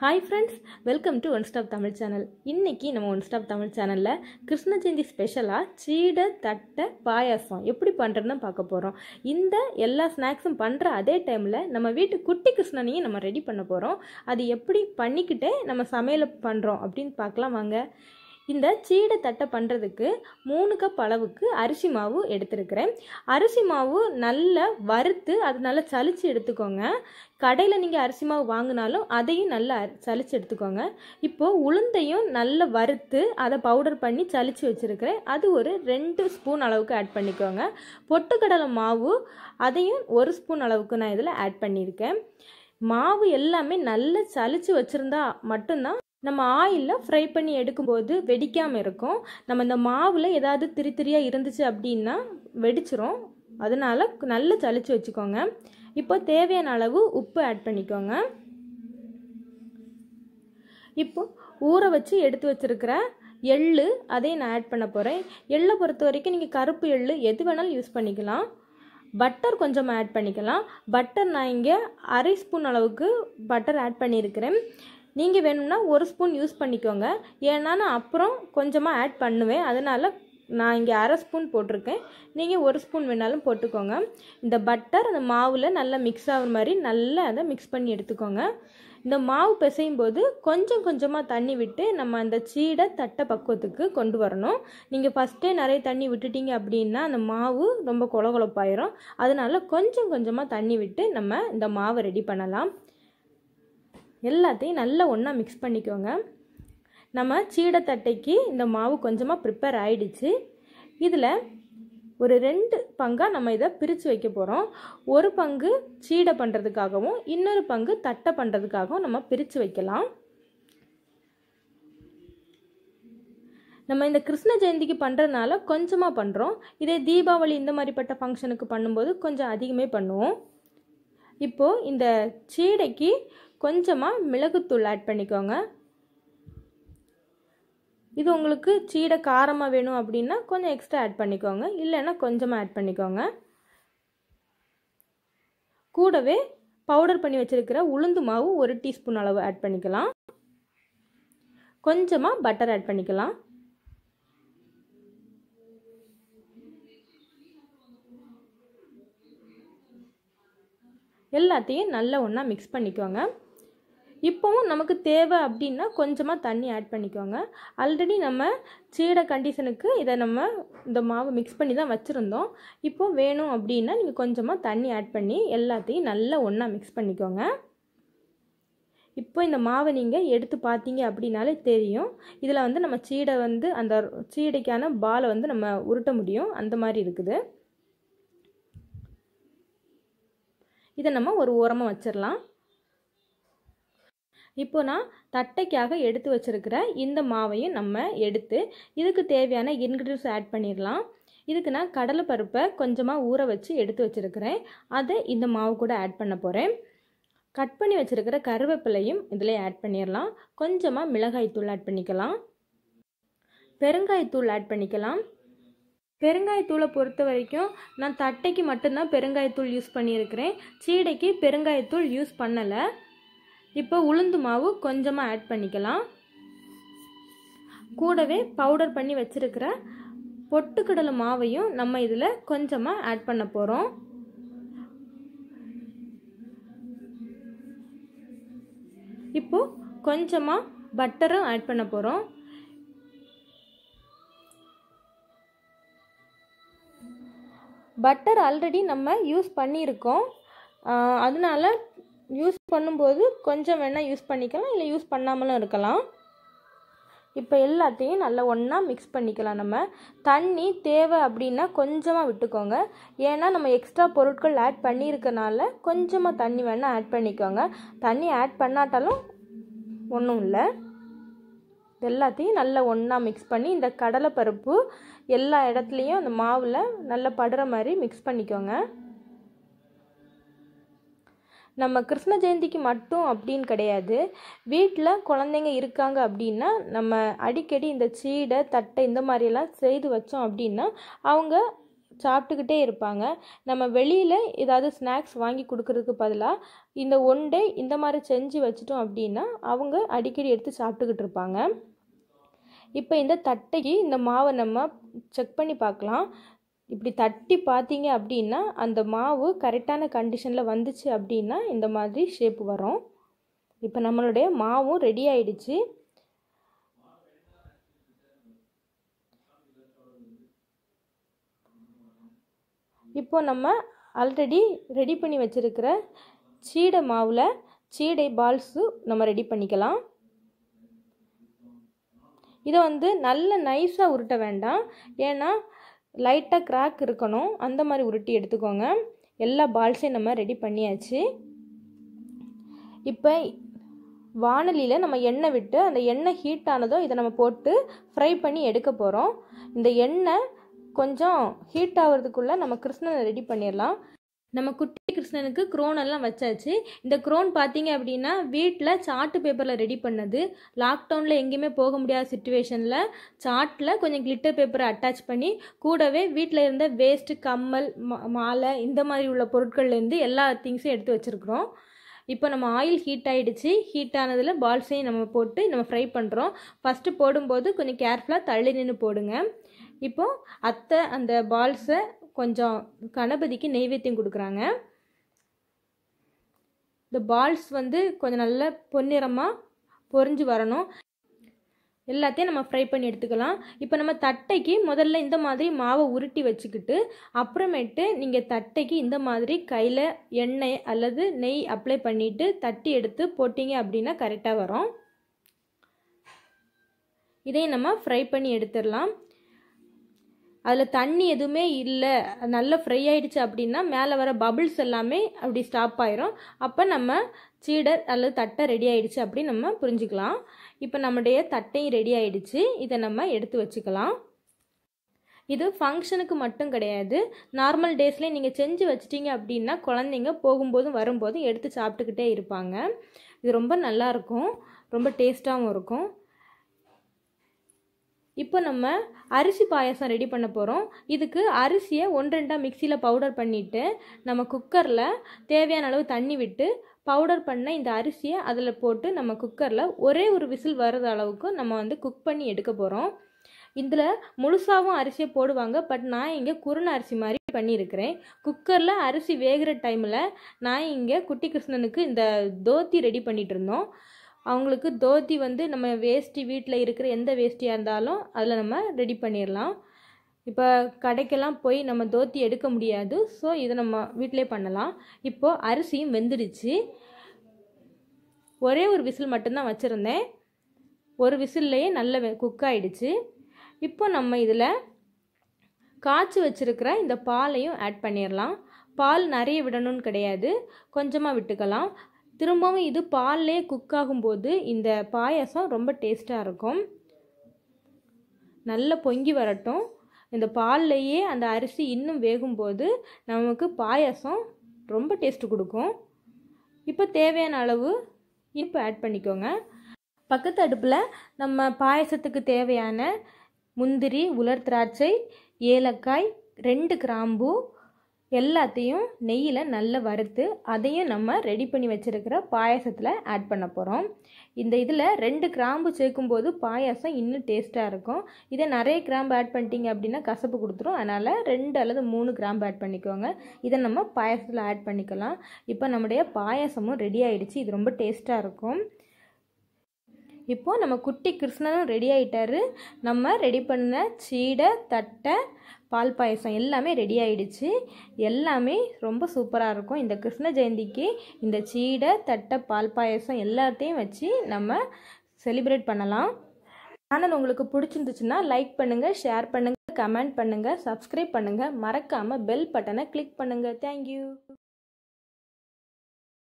hi friends welcome to one stop Tamil channel இன்றைக்கி நம்ம one stop Tamil சேனலில் கிருஷ்ண ஜெயந்தி ஸ்பெஷலாக சீடை தட்டை பாயாசம் எப்படி பண்ணுறதுன்னு பார்க்க போகிறோம் இந்த எல்லா ஸ்நாக்ஸும் பண்ணுற அதே டைமில் நம்ம வீட்டு குட்டி கிருஷ்ணனையும் நம்ம ரெடி பண்ண போகிறோம் அது எப்படி பண்ணிக்கிட்டே நம்ம சமையலை பண்ணுறோம் அப்படின்னு பார்க்கலாம் வாங்க இந்த சீடை தட்டை பண்ணுறதுக்கு மூணு கப் அளவுக்கு அரிசி மாவு எடுத்துருக்கிறேன் அரிசி மாவு நல்லா வறுத்து அது நல்லா சளிச்சு எடுத்துக்கோங்க கடையில் நீங்கள் அரிசி மாவு வாங்கினாலும் அதையும் நல்லா சளிச்சு எடுத்துக்கோங்க இப்போது உளுந்தையும் நல்லா வறுத்து அதை பவுடர் பண்ணி சளிச்சு வச்சுருக்கிறேன் அது ஒரு ரெண்டு ஸ்பூன் அளவுக்கு ஆட் பண்ணிக்கோங்க பொட்டுக்கடலை மாவு அதையும் ஒரு ஸ்பூன் அளவுக்கு நான் இதில் ஆட் பண்ணியிருக்கேன் மாவு எல்லாமே நல்லா சளிச்சு வச்சுருந்தா மட்டும்தான் நம்ம ஆயிலில் ஃப்ரை பண்ணி எடுக்கும்போது வெடிக்காமல் இருக்கும் நம்ம இந்த மாவில் ஏதாவது திரி திரியாக இருந்துச்சு அப்படின்னா வெடிச்சிரும் அதனால் நல்லா சளிச்சு வச்சுக்கோங்க இப்போ தேவையான அளவு உப்பு ஆட் பண்ணிக்கோங்க இப்போ ஊற வச்சு எடுத்து வச்சுருக்கிற எள்ளு அதையும் நான் ஆட் பண்ண போகிறேன் எள்ளை பொறுத்த வரைக்கும் நீங்கள் கருப்பு எள்ளு எது வேணாலும் யூஸ் பண்ணிக்கலாம் பட்டர் கொஞ்சம் ஆட் பண்ணிக்கலாம் பட்டர் நான் இங்கே அரை ஸ்பூன் அளவுக்கு பட்டர் ஆட் பண்ணியிருக்கிறேன் நீங்கள் வேணும்னா ஒரு ஸ்பூன் யூஸ் பண்ணிக்கோங்க ஏன்னா நான் அப்புறம் கொஞ்சமாக ஆட் பண்ணுவேன் அதனால் நான் இங்கே அரை ஸ்பூன் போட்டிருக்கேன் நீங்கள் ஒரு ஸ்பூன் வேணாலும் போட்டுக்கோங்க இந்த பட்டர் அந்த மாவில் நல்லா மிக்ஸ் ஆகுற மாதிரி நல்லா அதை மிக்ஸ் பண்ணி எடுத்துக்கோங்க இந்த மாவு பிசையும் போது கொஞ்சம் கொஞ்சமாக தண்ணி விட்டு நம்ம அந்த சீடை தட்டை பக்குவத்துக்கு கொண்டு வரணும் நீங்கள் ஃபஸ்ட்டே நிறைய தண்ணி விட்டுட்டீங்க அப்படின்னா அந்த மாவு ரொம்ப கொலகொலப்பாயிரும் அதனால் கொஞ்சம் கொஞ்சமாக தண்ணி விட்டு நம்ம இந்த மாவை ரெடி பண்ணலாம் எல்லாத்தையும் நல்லா ஒன்றா மிக்ஸ் பண்ணிக்கோங்க நம்ம சீடத்தட்டைக்கு இந்த மாவு கொஞ்சமாக ப்ரிப்பேர் ஆகிடுச்சு இதில் ஒரு ரெண்டு பங்காக நம்ம இதை பிரித்து வைக்க போகிறோம் ஒரு பங்கு சீடை பண்ணுறதுக்காகவும் இன்னொரு பங்கு தட்டை பண்ணுறதுக்காகவும் நம்ம பிரித்து வைக்கலாம் நம்ம இந்த கிருஷ்ண ஜெயந்திக்கு பண்ணுறதுனால கொஞ்சமாக பண்ணுறோம் இதே தீபாவளி இந்த மாதிரிப்பட்ட ஃபங்க்ஷனுக்கு பண்ணும்போது கொஞ்சம் அதிகமே பண்ணுவோம் இப்போது இந்த சீடைக்கு கொஞ்சமாக மிளகுத்தூள் ஆட் பண்ணிக்கோங்க இது உங்களுக்கு சீடை காரமாக வேணும் அப்படின்னா கொஞ்சம் எக்ஸ்ட்ரா ஆட் பண்ணிக்கோங்க இல்லைன்னா கொஞ்சமாக ஆட் பண்ணிக்கோங்க கூடவே பவுடர் பண்ணி வச்சுருக்கிற உளுந்து மாவு ஒரு டீஸ்பூன் அளவு ஆட் பண்ணிக்கலாம் கொஞ்சமாக பட்டர் ஆட் பண்ணிக்கலாம் எல்லாத்தையும் நல்லா ஒன்றா மிக்ஸ் பண்ணிக்கோங்க இப்போவும் நமக்கு தேவை அப்படின்னா கொஞ்சமாக தண்ணி ஆட் பண்ணிக்கோங்க ஆல்ரெடி நம்ம சீடை கண்டிஷனுக்கு இதை நம்ம இந்த மாவு மிக்ஸ் பண்ணி தான் வச்சுருந்தோம் இப்போது வேணும் அப்படின்னா நீங்கள் கொஞ்சமாக தண்ணி ஆட் பண்ணி எல்லாத்தையும் நல்லா ஒன்றா மிக்ஸ் பண்ணிக்கோங்க இப்போ இந்த மாவை நீங்கள் எடுத்து பார்த்தீங்க அப்படின்னாலே தெரியும் இதில் வந்து நம்ம சீடை வந்து அந்த சீடைக்கான பாலை வந்து நம்ம உருட்ட முடியும் அந்த மாதிரி இருக்குது இதை நம்ம ஒரு ஓரமாக வச்சிடலாம் இப்போ நான் தட்டைக்காக எடுத்து வச்சுருக்கிற இந்த மாவையும் நம்ம எடுத்து இதுக்கு தேவையான இன்க்ரீடியன்ஸ் ஆட் பண்ணிடலாம் இதுக்கு நான் கடலைப்பருப்பை கொஞ்சமாக ஊற வச்சு எடுத்து வச்சுருக்கிறேன் அதை இந்த மாவு கூட ஆட் பண்ண போகிறேன் கட் பண்ணி வச்சுருக்கிற கருவேப்பிலையும் இதில் ஆட் பண்ணிடலாம் கொஞ்சமாக மிளகாய்த்தூள் ஆட் பண்ணிக்கலாம் பெருங்காயத்தூள் ஆட் பண்ணிக்கலாம் பெருங்காயத்தூளை பொறுத்த வரைக்கும் நான் தட்டைக்கு மட்டும்தான் பெருங்காயத்தூள் யூஸ் பண்ணியிருக்கிறேன் சீடைக்கு பெருங்காயத்தூள் யூஸ் பண்ணலை இப்போ உளுந்து மாவு கொஞ்சமாக ஆட் பண்ணிக்கலாம் கூடவே பவுடர் பண்ணி வச்சுருக்கிற பொட்டுக்கடலை மாவையும் நம்ம இதில் கொஞ்சமாக ஆட் பண்ண போகிறோம் இப்போது கொஞ்சமாக பட்டரும் ஆட் பண்ண போகிறோம் பட்டர் ஆல்ரெடி நம்ம யூஸ் பண்ணியிருக்கோம் அதனால் யூஸ் பண்ணும்போது கொஞ்சம் வேணால் யூஸ் பண்ணிக்கலாம் இல்லை யூஸ் பண்ணாமலும் இருக்கலாம் இப்போ எல்லாத்தையும் நல்லா ஒன்றா மிக்ஸ் பண்ணிக்கலாம் நம்ம தண்ணி தேவை அப்படின்னா கொஞ்சமாக விட்டுக்கோங்க ஏன்னா நம்ம எக்ஸ்ட்ரா பொருட்கள் ஆட் பண்ணியிருக்கனால கொஞ்சமாக தண்ணி வேணால் ஆட் பண்ணிக்கோங்க தண்ணி ஆட் பண்ணாட்டாலும் ஒன்றும் இல்லை எல்லாத்தையும் நல்லா ஒன்றா மிக்ஸ் பண்ணி இந்த கடலைப்பருப்பு எல்லா இடத்துலையும் அந்த மாவில் நல்லா படுற மாதிரி மிக்ஸ் பண்ணிக்கோங்க நம்ம கிருஷ்ண ஜெயந்திக்கு மட்டும் அப்படின்னு கிடையாது வீட்டில் குழந்தைங்க இருக்காங்க அப்படின்னா நம்ம அடிக்கடி இந்த சீடை தட்டை இந்த மாதிரியெல்லாம் செய்து வச்சோம் அப்படின்னா அவங்க சாப்பிட்டுக்கிட்டே இருப்பாங்க நம்ம வெளியில் ஏதாவது ஸ்நாக்ஸ் வாங்கி கொடுக்கறதுக்கு பதிலாக இந்த ஒன் இந்த மாதிரி செஞ்சு வச்சிட்டோம் அப்படின்னா அவங்க அடிக்கடி எடுத்து சாப்பிட்டுக்கிட்டு இருப்பாங்க இப்போ இந்த தட்டைக்கு இந்த மாவை நம்ம செக் பண்ணி பார்க்கலாம் இப்படி தட்டி பார்த்தீங்க அப்படின்னா அந்த மாவு கரெக்டான கண்டிஷனில் வந்துச்சு அப்படின்னா இந்த மாதிரி ஷேப் வரும் இப்போ நம்மளுடைய மாவும் ரெடி ஆயிடுச்சு இப்போ நம்ம ஆல்ரெடி ரெடி பண்ணி வச்சுருக்கிற சீடை மாவில் சீடை பால்ஸு நம்ம ரெடி பண்ணிக்கலாம் இதை வந்து நல்ல நைஸாக உருட்ட வேண்டாம் ஏன்னா லைட்டாக கிராக் இருக்கணும் அந்த மாதிரி உருட்டி எடுத்துக்கோங்க எல்லா பால்ஸையும் நம்ம ரெடி பண்ணியாச்சு இப்போ வானலியில் நம்ம எண்ணெய் விட்டு அந்த எண்ணெய் ஹீட் ஆனதும் இதை நம்ம போட்டு ஃப்ரை பண்ணி எடுக்க போகிறோம் இந்த எண்ணெய் கொஞ்சம் ஹீட் ஆகிறதுக்குள்ளே நம்ம கிருஷ்ணனை ரெடி பண்ணிடலாம் நம்ம குட்டி கிருஷ்ணனுக்கு க்ரோன் எல்லாம் வச்சாச்சு இந்த க்ரோன் பார்த்தீங்க அப்படின்னா வீட்டில் சார்ட்டு பேப்பரில் ரெடி பண்ணது லாக்டவுனில் எங்கேயுமே போக முடியாத சுச்சுவேஷனில் சார்ட்டில் கொஞ்சம் கிளிட்டர் பேப்பரை அட்டாச் பண்ணி கூடவே வீட்டில் இருந்த வேஸ்ட்டு கம்மல் மாலை இந்த மாதிரி உள்ள பொருட்கள்லேருந்து எல்லா திங்ஸும் எடுத்து வச்சுருக்குறோம் இப்போ நம்ம ஆயில் ஹீட் ஆகிடுச்சு ஹீட் ஆனதில் பால்ஸையும் நம்ம போட்டு நம்ம ஃப்ரை பண்ணுறோம் ஃபஸ்ட்டு போடும்போது கொஞ்சம் கேர்ஃபுல்லாக தள்ளி நின்று போடுங்க இப்போது அத்தை அந்த பால்ஸை கொஞ்சம் கணபதிக்கு நெய்வேத்தியம் கொடுக்குறாங்க இந்த பால்ஸ் வந்து கொஞ்சம் நல்லா பொன்னிறமாக பொறிஞ்சு வரணும் எல்லாத்தையும் நம்ம ஃப்ரை பண்ணி எடுத்துக்கலாம் இப்போ நம்ம தட்டைக்கு முதல்ல இந்த மாதிரி மாவை உருட்டி வச்சுக்கிட்டு அப்புறமேட்டு நீங்கள் தட்டைக்கு இந்த மாதிரி கையில் எண்ணெய் அல்லது நெய் அப்ளை பண்ணிவிட்டு தட்டி எடுத்து போட்டிங்க அப்படின்னா கரெக்டாக வரும் இதையும் நம்ம ஃப்ரை பண்ணி எடுத்துடலாம் அதில் தண்ணி எதுவுமே இல்லை நல்லா ஃப்ரை ஆகிடுச்சு அப்படின்னா மேலே வர பபுள்ஸ் எல்லாமே அப்படி ஸ்டாப் ஆயிரும் அப்போ நம்ம சீடர் அல்லது தட்டை ரெடி ஆகிடுச்சு அப்படின்னு நம்ம புரிஞ்சுக்கலாம் இப்போ நம்முடைய தட்டையும் ரெடி ஆகிடுச்சு இதை நம்ம எடுத்து வச்சுக்கலாம் இது ஃபங்க்ஷனுக்கு மட்டும் கிடையாது நார்மல் டேஸ்லேயே நீங்கள் செஞ்சு வச்சிட்டிங்க அப்படின்னா குழந்தைங்க போகும்போதும் வரும்போதும் எடுத்து சாப்பிட்டுக்கிட்டே இருப்பாங்க இது ரொம்ப நல்லாயிருக்கும் ரொம்ப டேஸ்ட்டாகவும் இருக்கும் இப்போ நம்ம அரிசி பாயசம் ரெடி பண்ண போகிறோம் இதுக்கு அரிசியை ஒன்றெண்டாக மிக்சியில் பவுடர் பண்ணிவிட்டு நம்ம குக்கரில் தேவையான அளவு தண்ணி விட்டு பவுடர் பண்ண இந்த அரிசியை அதில் போட்டு நம்ம குக்கரில் ஒரே ஒரு விசில் வர்ற அளவுக்கு நம்ம வந்து குக் பண்ணி எடுக்க போகிறோம் இதில் முழுசாகவும் அரிசியை போடுவாங்க பட் நான் இங்கே குருண அரிசி மாதிரி பண்ணியிருக்கிறேன் குக்கரில் அரிசி வேகிற டைமில் நான் இங்கே குட்டி கிருஷ்ணனுக்கு இந்த தோத்தி ரெடி பண்ணிகிட்டு இருந்தோம் அவங்களுக்கு தோத்தி வந்து நம்ம வேஷ்டி வீட்டில் இருக்கிற எந்த வேஷ்டியாக இருந்தாலும் அதில் நம்ம ரெடி பண்ணிடலாம் இப்போ கடைக்கெல்லாம் போய் நம்ம தோத்தி எடுக்க முடியாது ஸோ இதை நம்ம வீட்டிலே பண்ணலாம் இப்போது அரிசியும் வெந்துடுச்சு ஒரே ஒரு விசில் மட்டும்தான் வச்சுருந்தேன் ஒரு விசில்லையே நல்ல குக் ஆகிடுச்சு இப்போ நம்ம இதில் காய்ச்சி வச்சுருக்கிற இந்த பாலையும் ஆட் பண்ணிடலாம் பால் நிறைய விடணும்னு கிடையாது கொஞ்சமாக விட்டுக்கலாம் திரும்பவும் இது பால்லே குக் ஆகும்போது இந்த பாயசம் ரொம்ப டேஸ்ட்டாக இருக்கும் நல்லா பொங்கி வரட்டும் இந்த பால்லையே அந்த அரிசி இன்னும் வேகும்போது நமக்கு பாயசம் ரொம்ப டேஸ்ட்டு கொடுக்கும் இப்போ தேவையான அளவு இனிப்பு ஆட் பண்ணிக்கோங்க பக்கத்து அடுப்பில் நம்ம பாயசத்துக்கு தேவையான முந்திரி உலர் திராட்சை ஏலக்காய் ரெண்டு கிராம்பு எல்லாத்தையும் நெய்யில் நல்லா வறுத்து அதையும் நம்ம ரெடி பண்ணி வச்சுருக்கிற பாயசத்தில் ஆட் பண்ண போகிறோம் இந்த இதில் ரெண்டு கிராம்பு சேர்க்கும்போது பாயாசம் இன்னும் டேஸ்ட்டாக இருக்கும் இதை நிறைய கிராம்பு ஆட் பண்ணிட்டீங்க அப்படின்னா கசப்பு கொடுத்துரும் அதனால் ரெண்டு அல்லது மூணு கிராம்பு ஆட் பண்ணிக்கோங்க இதை நம்ம பாயாசத்தில் ஆட் பண்ணிக்கலாம் இப்போ நம்முடைய பாயாசமும் ரெடி ஆகிடுச்சு இது ரொம்ப டேஸ்ட்டாக இருக்கும் இப்போது நம்ம குட்டி கிருஷ்ணனும் ரெடி ஆகிட்டாரு நம்ம ரெடி பண்ண சீடை தட்டை பால் பாயசம் எல்லாமே ரெடி ஆகிடுச்சு எல்லாமே ரொம்ப சூப்பராக இருக்கும் இந்த கிருஷ்ண ஜெயந்திக்கு இந்த சீடை தட்டை பால் பாயசம் எல்லாத்தையும் வச்சு நம்ம செலிப்ரேட் பண்ணலாம் சேனல் உங்களுக்கு பிடிச்சிருந்துச்சுன்னா லைக் பண்ணுங்கள் ஷேர் பண்ணுங்கள் கமெண்ட் பண்ணுங்கள் சப்ஸ்கிரைப் பண்ணுங்கள் மறக்காமல் பெல் பட்டனை கிளிக் பண்ணுங்கள் தேங்க்யூ